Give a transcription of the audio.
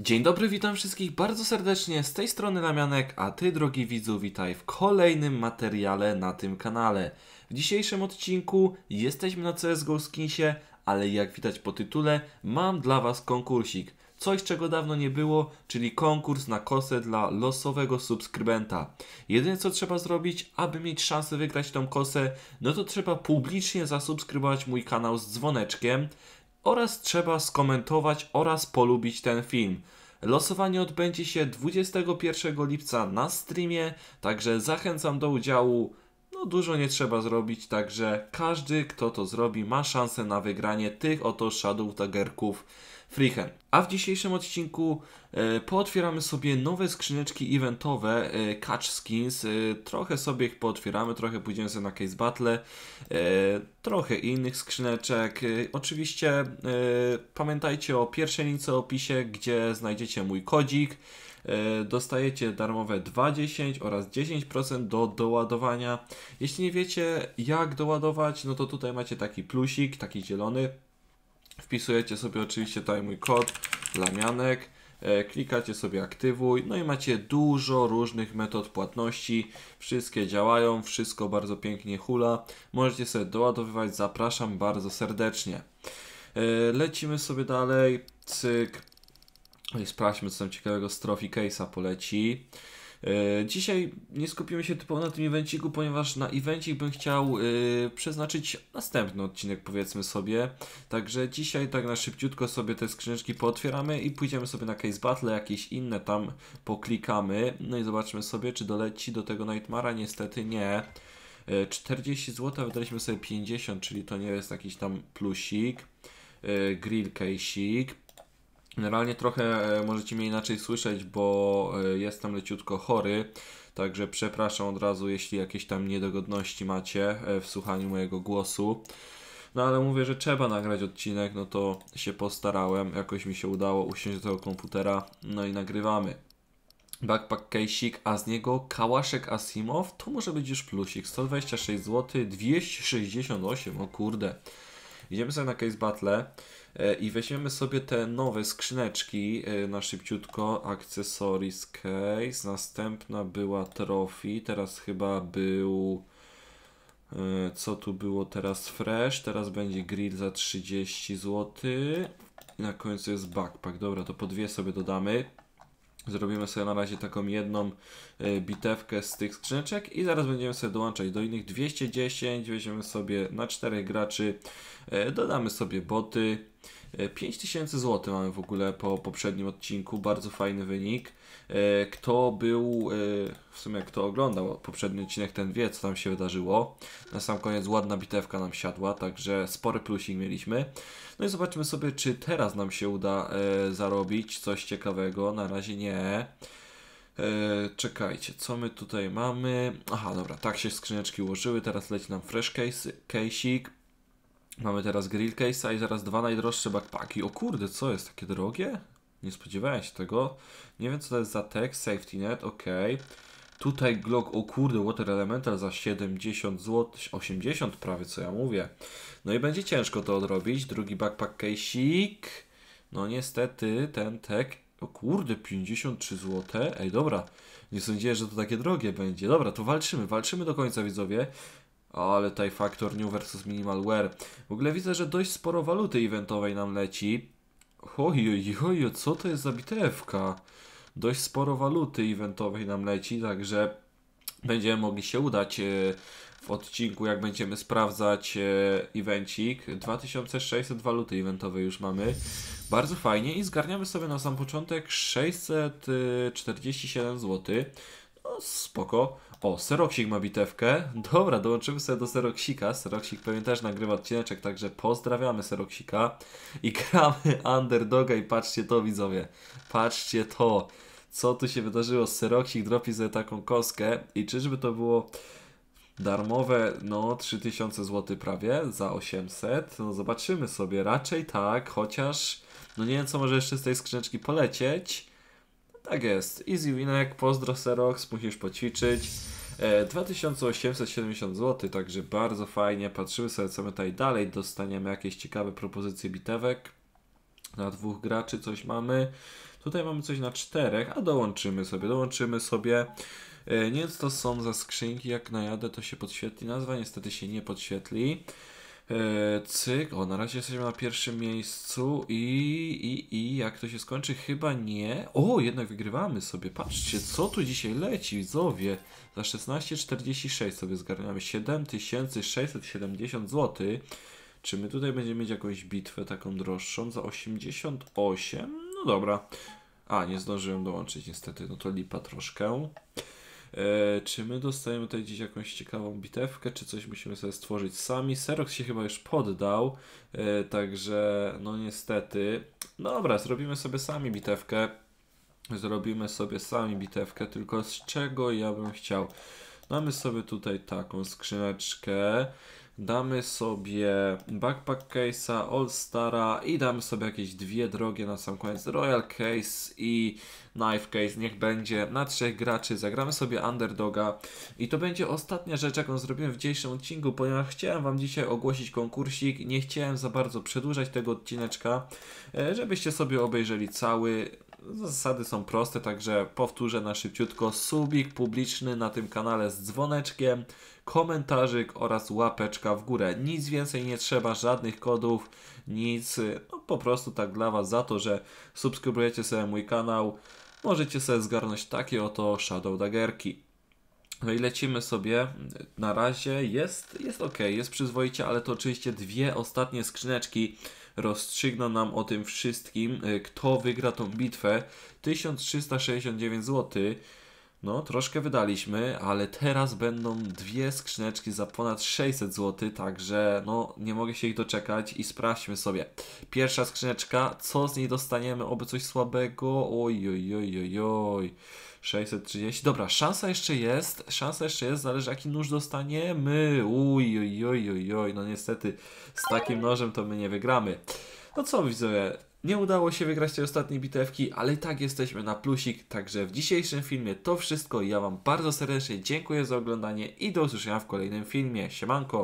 Dzień dobry, witam wszystkich bardzo serdecznie, z tej strony Lamianek, a Ty drogi widzu witaj w kolejnym materiale na tym kanale. W dzisiejszym odcinku jesteśmy na CSGO Skinsie, ale jak widać po tytule mam dla Was konkursik. Coś czego dawno nie było, czyli konkurs na kosę dla losowego subskrybenta. Jedyne co trzeba zrobić, aby mieć szansę wygrać tą kosę, no to trzeba publicznie zasubskrybować mój kanał z dzwoneczkiem oraz trzeba skomentować oraz polubić ten film. Losowanie odbędzie się 21 lipca na streamie, także zachęcam do udziału. No dużo nie trzeba zrobić, także każdy, kto to zrobi, ma szansę na wygranie tych oto Shadow Daggerków Freehand. A w dzisiejszym odcinku e, pootwieramy sobie nowe skrzyneczki eventowe e, Catch Skins. E, trochę sobie ich pootwieramy, trochę pójdziemy sobie na Case Battle, e, trochę innych skrzyneczek. E, oczywiście e, pamiętajcie o pierwszej lince opisie, gdzie znajdziecie mój kodzik. E, dostajecie darmowe 2,10 oraz 10% do doładowania. Jeśli nie wiecie jak doładować, no to tutaj macie taki plusik, taki zielony. Wpisujecie sobie oczywiście tutaj mój kod lamianek e, klikacie sobie aktywuj, no i macie dużo różnych metod płatności, wszystkie działają, wszystko bardzo pięknie hula, możecie sobie doładowywać, zapraszam bardzo serdecznie. E, lecimy sobie dalej, cyk, i sprawdźmy, co tam ciekawego z Trophy Case'a poleci. E, dzisiaj nie skupimy się typowo na tym evenciku, ponieważ na evencik bym chciał yy, przeznaczyć następny odcinek, powiedzmy sobie. Także dzisiaj tak na szybciutko sobie te skrzyneczki pootwieramy i pójdziemy sobie na case battle, jakieś inne tam poklikamy. No i zobaczmy sobie, czy doleci do tego Nightmara. Niestety nie. 40 e, zł, wydaliśmy sobie 50, czyli to nie jest jakiś tam plusik. Grill case'ik, Generalnie trochę e, możecie mnie inaczej słyszeć, bo e, jestem leciutko chory. Także przepraszam od razu, jeśli jakieś tam niedogodności macie e, w słuchaniu mojego głosu. No ale mówię, że trzeba nagrać odcinek, no to się postarałem, jakoś mi się udało usiąść do tego komputera, no i nagrywamy. Backpack Kejsik, a z niego Kałaszek Asimov. to może być już plusik, 126 zł, 268, o kurde. Idziemy sobie na Case Battle e, i weźmiemy sobie te nowe skrzyneczki e, na szybciutko. Accessories Case, następna była Trophy, teraz chyba był... E, co tu było teraz? Fresh, teraz będzie grill za 30 zł. I na końcu jest backpack. Dobra, to po dwie sobie dodamy. Zrobimy sobie na razie taką jedną e, bitewkę z tych skrzyneczek i zaraz będziemy sobie dołączać do innych 210, weźmiemy sobie na 4 graczy, e, dodamy sobie boty, 5000 e, zł mamy w ogóle po poprzednim odcinku, bardzo fajny wynik. E, kto był, e, w sumie kto oglądał poprzedni odcinek, ten wie, co tam się wydarzyło. Na sam koniec ładna bitewka nam siadła, także spory plusik mieliśmy. No i zobaczmy sobie, czy teraz nam się uda zarobić coś ciekawego. Na razie nie. czekajcie, co my tutaj mamy? Aha, dobra, tak się skrzyneczki ułożyły, teraz leci nam fresh case, case'ik. Mamy teraz grill case'a i zaraz dwa najdroższe backpacki. O kurde, co jest takie drogie? Nie spodziewałem się tego. Nie wiem co to jest za tech. safety net, ok. Tutaj Glock, o kurde, Water Elemental za 70 zł, 80 prawie co ja mówię. No i będzie ciężko to odrobić. Drugi backpack case'ik. No niestety ten tek, o kurde, 53 zł. Ej, dobra, nie sądziłem, że to takie drogie będzie. Dobra, to walczymy, walczymy do końca widzowie ale tutaj faktor New versus Minimal Wear. W ogóle widzę, że dość sporo waluty eventowej nam leci. Ojojojo, co to jest za bitewka? Dość sporo waluty eventowej nam leci, także będziemy mogli się udać e, w odcinku, jak będziemy sprawdzać e, evencik. 2600 waluty eventowej już mamy. Bardzo fajnie i zgarniamy sobie na sam początek 647 e, zł. No, spoko. O, Seroksik ma bitewkę. Dobra, dołączymy sobie do Seroksika. Seroksik pewnie też nagrywa odcineczek, także pozdrawiamy Seroksika. I gramy Underdoga i patrzcie to widzowie. Patrzcie to. Co tu się wydarzyło? Seroksik dropi sobie taką koskę i czyżby to było darmowe, no 3000 zł prawie za 800. No zobaczymy sobie, raczej tak, chociaż no nie wiem co może jeszcze z tej skrzyneczki polecieć. Tak jest. Easy winek, pozdro Serox, musisz poćwiczyć. 2870 e, zł, także bardzo fajnie. Patrzymy sobie co my tutaj dalej dostaniemy. Jakieś ciekawe propozycje bitewek. Na dwóch graczy coś mamy. Tutaj mamy coś na czterech, a dołączymy sobie, dołączymy sobie. E, nie wiem, co to są za skrzynki. Jak najadę, to się podświetli. Nazwa niestety się nie podświetli. E, cyk, o na razie jesteśmy na pierwszym miejscu i, i, i jak to się skończy? Chyba nie. O, jednak wygrywamy sobie. Patrzcie, co tu dzisiaj leci, widzowie. Za 16,46 sobie zgarniamy 7670 zł. Czy my tutaj będziemy mieć jakąś bitwę taką droższą za 88? No dobra. A, nie zdążyłem dołączyć niestety, no to lipa troszkę. E, czy my dostajemy tutaj gdzieś jakąś ciekawą bitewkę, czy coś musimy sobie stworzyć sami? Serok się chyba już poddał, e, także no niestety. No dobra, zrobimy sobie sami bitewkę. Zrobimy sobie sami bitewkę, tylko z czego ja bym chciał? Mamy sobie tutaj taką skrzyneczkę. Damy sobie Backpack Case'a, All Stara i damy sobie jakieś dwie drogie na sam koniec. Royal Case i Knife Case, niech będzie. Na trzech graczy zagramy sobie Underdoga. I to będzie ostatnia rzecz, jaką zrobiłem w dzisiejszym odcinku, ponieważ chciałem Wam dzisiaj ogłosić konkursik. Nie chciałem za bardzo przedłużać tego odcineczka, e, żebyście sobie obejrzeli cały Zasady są proste, także powtórzę na szybciutko. Subik publiczny na tym kanale z dzwoneczkiem, komentarzyk oraz łapeczka w górę. Nic więcej nie trzeba, żadnych kodów, nic. No, po prostu tak dla Was za to, że subskrybujecie sobie mój kanał, możecie sobie zgarnąć takie oto Shadow Daggerki. No i lecimy sobie. Na razie jest, jest ok, jest przyzwoicie, ale to oczywiście dwie ostatnie skrzyneczki rozstrzygną nam o tym wszystkim, y, kto wygra tą bitwę. 1369 zł no, troszkę wydaliśmy, ale teraz będą dwie skrzyneczki za ponad 600 zł, także no, nie mogę się ich doczekać i sprawdźmy sobie. Pierwsza skrzyneczka, co z niej dostaniemy, oby coś słabego, oj, oj, oj, oj, oj. 630, dobra, szansa jeszcze jest, szansa jeszcze jest, zależy jaki nóż dostaniemy, uj, oj, oj, oj, oj, no niestety z takim nożem to my nie wygramy. No co widzowie, nie udało się wygrać tej ostatniej bitewki, ale i tak jesteśmy na plusik, także w dzisiejszym filmie to wszystko. Ja Wam bardzo serdecznie dziękuję za oglądanie i do usłyszenia w kolejnym filmie. Siemanko!